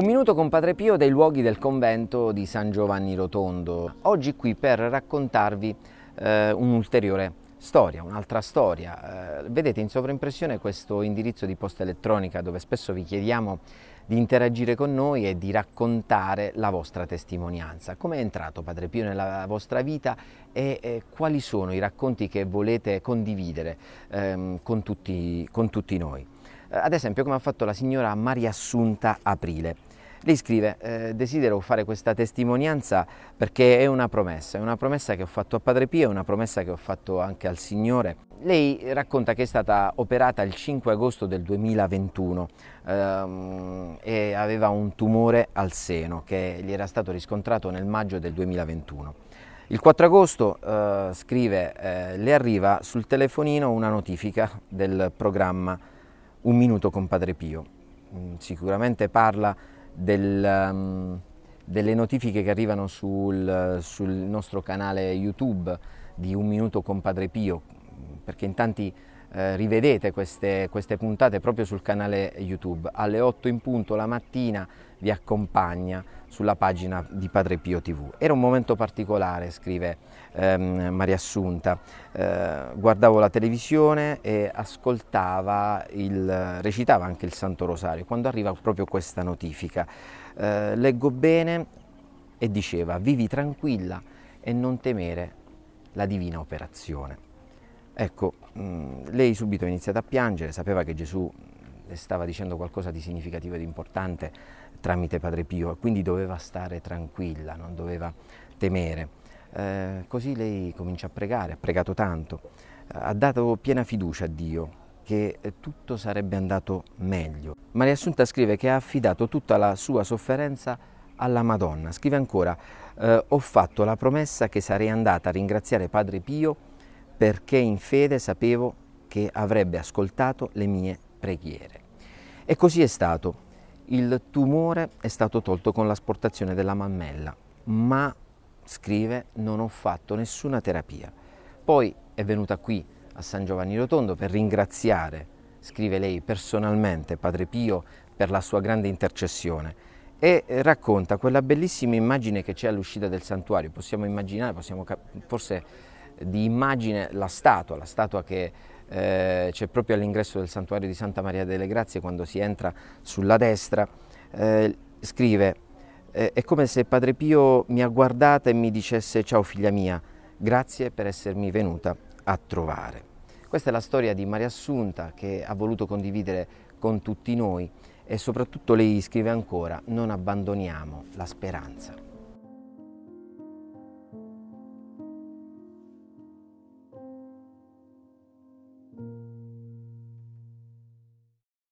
Un minuto con Padre Pio dai luoghi del convento di San Giovanni Rotondo. Oggi qui per raccontarvi eh, un'ulteriore storia, un'altra storia. Eh, vedete in sovraimpressione questo indirizzo di posta elettronica dove spesso vi chiediamo di interagire con noi e di raccontare la vostra testimonianza. Come è entrato Padre Pio nella vostra vita e, e quali sono i racconti che volete condividere ehm, con, tutti, con tutti noi? Eh, ad esempio come ha fatto la signora Maria Assunta Aprile. Lei scrive, eh, desidero fare questa testimonianza perché è una promessa, è una promessa che ho fatto a Padre Pio, è una promessa che ho fatto anche al Signore. Lei racconta che è stata operata il 5 agosto del 2021 ehm, e aveva un tumore al seno che gli era stato riscontrato nel maggio del 2021. Il 4 agosto, eh, scrive, eh, le arriva sul telefonino una notifica del programma Un minuto con Padre Pio. Mm, sicuramente parla del, um, delle notifiche che arrivano sul, sul, nostro canale YouTube di Un Minuto con Padre Pio, perché in tanti eh, rivedete queste, queste puntate proprio sul canale YouTube. Alle 8 in punto la mattina vi accompagna sulla pagina di Padre Pio TV. Era un momento particolare, scrive ehm, Maria Assunta, eh, guardavo la televisione e ascoltava, il, recitava anche il Santo Rosario, quando arriva proprio questa notifica. Eh, leggo bene e diceva vivi tranquilla e non temere la divina operazione. Ecco, mh, mm, lei subito ha iniziato a piangere, sapeva che Gesù le stava dicendo qualcosa di significativo ed importante, tramite Padre Pio, quindi doveva stare tranquilla, non doveva temere. Eh, così lei comincia a pregare, ha pregato tanto, ha dato piena fiducia a Dio che tutto sarebbe andato meglio. Maria Assunta scrive che ha affidato tutta la sua sofferenza alla Madonna. Scrive ancora, eh, ho fatto la promessa che sarei andata a ringraziare Padre Pio perché in fede sapevo che avrebbe ascoltato le mie preghiere. E così è stato. Il tumore è stato tolto con l'asportazione della mammella, ma, scrive, non ho fatto nessuna terapia. Poi è venuta qui a San Giovanni Rotondo per ringraziare, scrive lei personalmente, Padre Pio per la sua grande intercessione e eh, racconta quella bellissima immagine che c'è all'uscita del santuario. Possiamo immaginare, possiamo forse eh, di immagine la statua, la statua che eh, c'è proprio all'ingresso del santuario di Santa Maria delle Grazie, quando si entra sulla destra, eh, scrive eh, è come se Padre Pio mi ha guardata e mi dicesse ciao figlia mia, grazie per essermi venuta a trovare. Questa è la storia di Maria Assunta che ha voluto condividere con tutti noi e soprattutto lei scrive ancora non abbandoniamo la speranza.